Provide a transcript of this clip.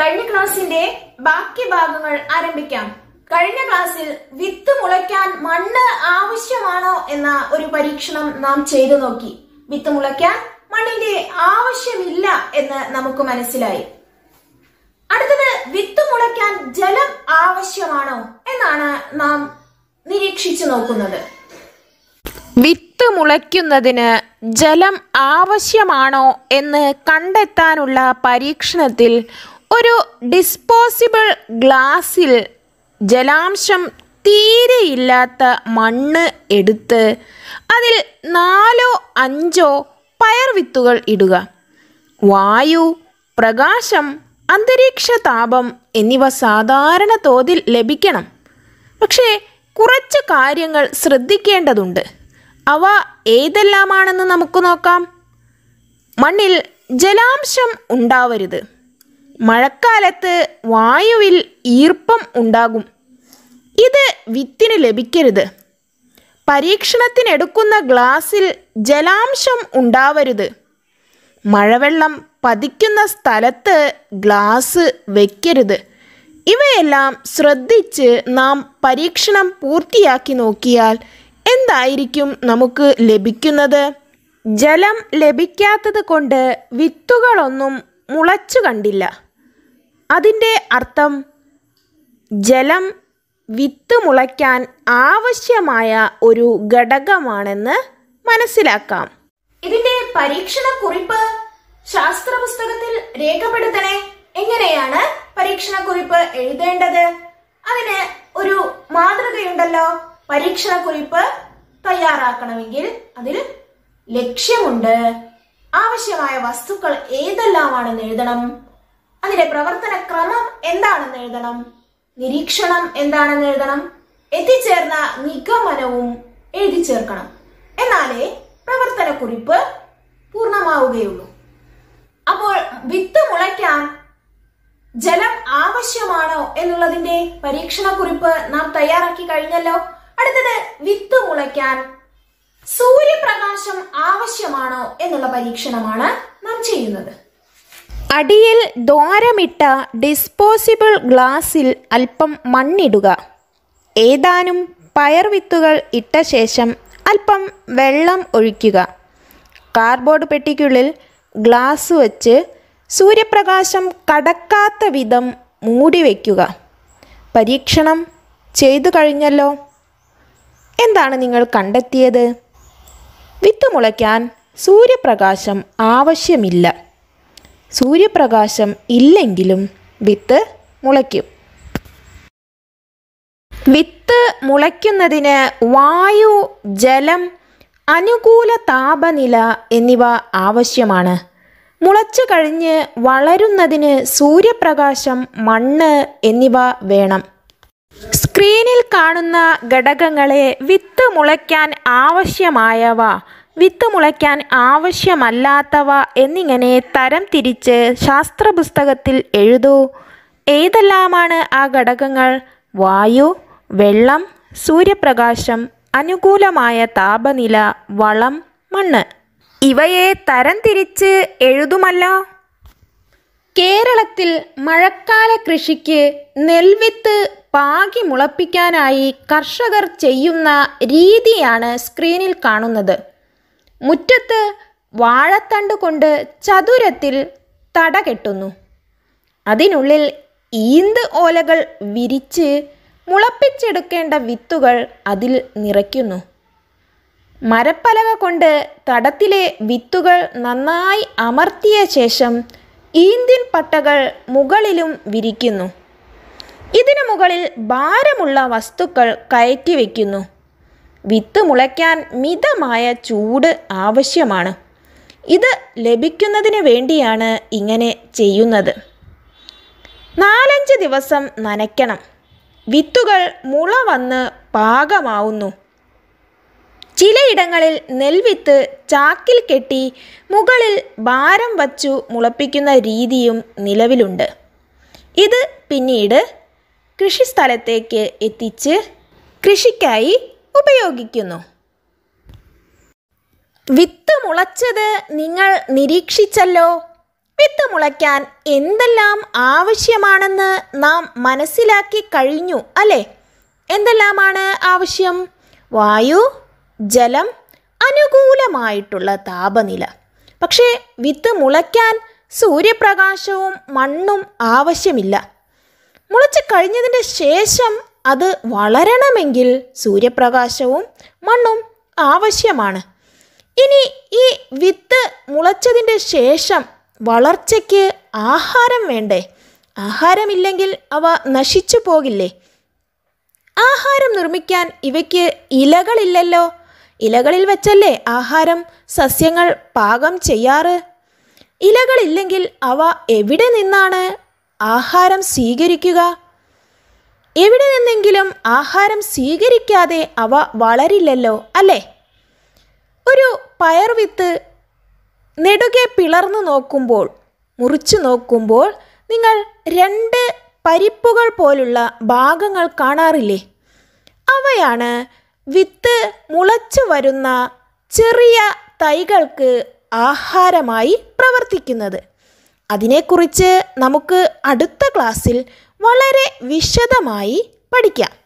കഴിഞ്ഞ ക്ലാസിന്റെ ബാക്കി ഭാഗങ്ങൾ ആരംഭിക്കാം കഴിഞ്ഞ ക്ലാസ്സിൽ വിത്ത് മുളയ്ക്കാൻ മണ്ണ് ആവശ്യമാണോ എന്ന ഒരു പരീക്ഷണം നാം ചെയ്തു നോക്കി വിത്ത് മുളയ്ക്കാൻ മണ്ണിന്റെ ആവശ്യമില്ല എന്ന് നമുക്ക് മനസ്സിലായി അടുത്തത് വിത്ത് മുളയ്ക്കാൻ ജലം ആവശ്യമാണോ എന്നാണ് നാം നിരീക്ഷിച്ചു നോക്കുന്നത് വിത്ത് മുളയ്ക്കുന്നതിന് ജലം ആവശ്യമാണോ എന്ന് കണ്ടെത്താനുള്ള പരീക്ഷണത്തിൽ ഒരു ഡിസ്പോസിബിൾ ഗ്ലാസ്സിൽ ജലാംശം തീരെയില്ലാത്ത മണ്ണ് എടുത്ത് അതിൽ നാലോ അഞ്ചോ പയർവിത്തുകൾ ഇടുക വായു പ്രകാശം അന്തരീക്ഷ താപം എന്നിവ സാധാരണ തോതിൽ ലഭിക്കണം പക്ഷേ കുറച്ച് കാര്യങ്ങൾ ശ്രദ്ധിക്കേണ്ടതുണ്ട് അവ ഏതെല്ലാമാണെന്ന് നമുക്ക് നോക്കാം മണ്ണിൽ ജലാംശം ഉണ്ടാവരുത് മഴക്കാലത്ത് വായുവിൽ ഈർപ്പം ഉണ്ടാകും ഇത് വിത്തിന് ലഭിക്കരുത് പരീക്ഷണത്തിനെടുക്കുന്ന ഗ്ലാസിൽ ജലാംശം ഉണ്ടാവരുത് മഴവെള്ളം പതിക്കുന്ന സ്ഥലത്ത് ഗ്ലാസ് വയ്ക്കരുത് ഇവയെല്ലാം ശ്രദ്ധിച്ച് നാം പരീക്ഷണം പൂർത്തിയാക്കി നോക്കിയാൽ എന്തായിരിക്കും നമുക്ക് ലഭിക്കുന്നത് ജലം ലഭിക്കാത്തത് കൊണ്ട് വിത്തുകളൊന്നും മുളച്ചു കണ്ടില്ല അതിൻ്റെ അർത്ഥം ജലം വിത്ത് മുളയ്ക്കാൻ ആവശ്യമായ ഒരു ഘടകമാണെന്ന് മനസ്സിലാക്കാം ഇതിന്റെ പരീക്ഷണ കുറിപ്പ് ശാസ്ത്ര പുസ്തകത്തിൽ രേഖപ്പെടുത്തണേ എങ്ങനെയാണ് പരീക്ഷണ കുറിപ്പ് എഴുതേണ്ടത് അതിന് ഒരു മാതൃകയുണ്ടല്ലോ പരീക്ഷണ കുറിപ്പ് തയ്യാറാക്കണമെങ്കിൽ അതിൽ ലക്ഷ്യമുണ്ട് ആവശ്യമായ വസ്തുക്കൾ ഏതെല്ലാമാണെന്ന് എഴുതണം അതിന്റെ പ്രവർത്തന ക്രമം എന്താണെന്ന് എഴുതണം നിരീക്ഷണം എന്താണെന്ന് എഴുതണം എത്തിച്ചേർന്ന നിഗമനവും എഴുതി ചേർക്കണം എന്നാലേ പ്രവർത്തന കുറിപ്പ് പൂർണ്ണമാവുകയുള്ളൂ അപ്പോൾ വിത്ത് മുളയ്ക്കാൻ ജലം ആവശ്യമാണോ എന്നുള്ളതിന്റെ പരീക്ഷണക്കുറിപ്പ് നാം തയ്യാറാക്കി കഴിഞ്ഞല്ലോ അടുത്തത് വിത്ത് മുളയ്ക്കാൻ സൂര്യപ്രകാശം ആവശ്യമാണോ എന്നുള്ള പരീക്ഷണമാണ് നാം ചെയ്യുന്നത് അടിയിൽ ദ്വാരമിട്ട ഡിസ്പോസിബിൾ ഗ്ലാസിൽ അല്പം മണ്ണിടുക ഏതാനും പയർവിത്തുകൾ ഇട്ട ശേഷം അല്പം വെള്ളം ഒഴിക്കുക കാർഡ്ബോർഡ് പെട്ടിക്കുള്ളിൽ ഗ്ലാസ് വച്ച് സൂര്യപ്രകാശം കടക്കാത്ത വിധം മൂടി വയ്ക്കുക പരീക്ഷണം ചെയ്തു കഴിഞ്ഞല്ലോ എന്താണ് നിങ്ങൾ കണ്ടെത്തിയത് വിത്ത് മുളയ്ക്കാൻ സൂര്യപ്രകാശം ആവശ്യമില്ല സൂര്യപ്രകാശം ഇല്ലെങ്കിലും വിത്ത് മുളയ്ക്കും വിത്ത് മുളയ്ക്കുന്നതിന് വായു ജലം അനുകൂല താപനില എന്നിവ ആവശ്യമാണ് മുളച്ചു കഴിഞ്ഞ് വളരുന്നതിന് സൂര്യപ്രകാശം മണ്ണ് എന്നിവ വേണം സ്ക്രീനിൽ കാണുന്ന ഘടകങ്ങളെ വിത്ത് മുളയ്ക്കാൻ ആവശ്യമായവ വിത്ത് മുളയ്ക്കാൻ ആവശ്യമല്ലാത്തവ എന്നിങ്ങനെ തരം തിരിച്ച് ശാസ്ത്രപുസ്തകത്തിൽ എഴുതൂ ഏതെല്ലാമാണ് ആ ഘടകങ്ങൾ വായു വെള്ളം സൂര്യപ്രകാശം അനുകൂലമായ താപനില വളം മണ്ണ് ഇവയെ തരംതിരിച്ച് എഴുതുമല്ലോ കേരളത്തിൽ മഴക്കാല കൃഷിക്ക് നെൽവിത്ത് പാകി മുളപ്പിക്കാനായി കർഷകർ ചെയ്യുന്ന രീതിയാണ് സ്ക്രീനിൽ കാണുന്നത് മുറ്റത്ത് വാഴത്തണ്ട് കൊണ്ട് ചതുരത്തിൽ തട കെട്ടുന്നു അതിനുള്ളിൽ ഈന്ത് ഓലകൾ വിരിച്ച് മുളപ്പിച്ചെടുക്കേണ്ട വിത്തുകൾ അതിൽ നിറയ്ക്കുന്നു മരപ്പലക കൊണ്ട് തടത്തിലെ വിത്തുകൾ നന്നായി അമർത്തിയ ശേഷം ഈന്തിൻ പട്ടകൾ മുകളിലും വിരിക്കുന്നു ഇതിനു മുകളിൽ ഭാരമുള്ള വസ്തുക്കൾ കയറ്റി വയ്ക്കുന്നു വിത്ത് മുളയ്ക്കാൻ മിതമായ ചൂട് ആവശ്യമാണ് ഇത് ലഭിക്കുന്നതിന് വേണ്ടിയാണ് ഇങ്ങനെ ചെയ്യുന്നത് നാലഞ്ച് ദിവസം നനയ്ക്കണം വിത്തുകൾ മുള വന്ന് പാകമാവുന്നു ചിലയിടങ്ങളിൽ നെൽവിത്ത് ചാക്കിൽ കെട്ടി മുകളിൽ ഭാരം വച്ചു മുളപ്പിക്കുന്ന രീതിയും നിലവിലുണ്ട് ഇത് പിന്നീട് കൃഷിസ്ഥലത്തേക്ക് എത്തിച്ച് കൃഷിക്കായി ഉപയോഗിക്കുന്നു വിത്ത് മുളച്ചത് നിങ്ങൾ നിരീക്ഷിച്ചല്ലോ വിത്ത് മുളയ്ക്കാൻ എന്തെല്ലാം ആവശ്യമാണെന്ന് നാം മനസ്സിലാക്കി കഴിഞ്ഞു അല്ലേ എന്തെല്ലാമാണ് ആവശ്യം വായു ജലം അനുകൂലമായിട്ടുള്ള താപനില പക്ഷേ വിത്ത് മുളയ്ക്കാൻ സൂര്യപ്രകാശവും മണ്ണും ആവശ്യമില്ല മുളച്ച് കഴിഞ്ഞതിൻ്റെ ശേഷം അത് വളരണമെങ്കിൽ സൂര്യപ്രകാശവും മണ്ണും ആവശ്യമാണ് ഇനി ഈ വിത്ത് മുളച്ചതിൻ്റെ ശേഷം വളർച്ചയ്ക്ക് ആഹാരം വേണ്ടേ ആഹാരമില്ലെങ്കിൽ അവ നശിച്ചു പോകില്ലേ ആഹാരം നിർമ്മിക്കാൻ ഇവയ്ക്ക് ഇലകളില്ലല്ലോ ഇലകളിൽ വെച്ചല്ലേ ആഹാരം സസ്യങ്ങൾ പാകം ചെയ്യാറ് ഇലകളില്ലെങ്കിൽ അവ എവിടെ നിന്നാണ് ആഹാരം സ്വീകരിക്കുക എവിടെ നിന്നെങ്കിലും ആഹാരം സ്വീകരിക്കാതെ അവ വളരില്ലല്ലോ അല്ലേ ഒരു പയർ വിത്ത് നെടുകെ പിളർന്നു നോക്കുമ്പോൾ മുറിച്ചു നോക്കുമ്പോൾ നിങ്ങൾ രണ്ട് പരിപ്പുകൾ പോലുള്ള ഭാഗങ്ങൾ കാണാറില്ലേ അവയാണ് വിത്ത് മുളച്ചു വരുന്ന ചെറിയ തൈകൾക്ക് ആഹാരമായി പ്രവർത്തിക്കുന്നത് അതിനെക്കുറിച്ച് നമുക്ക് അടുത്ത ക്ലാസ്സിൽ വളരെ വിശദമായി പഠിക്കാം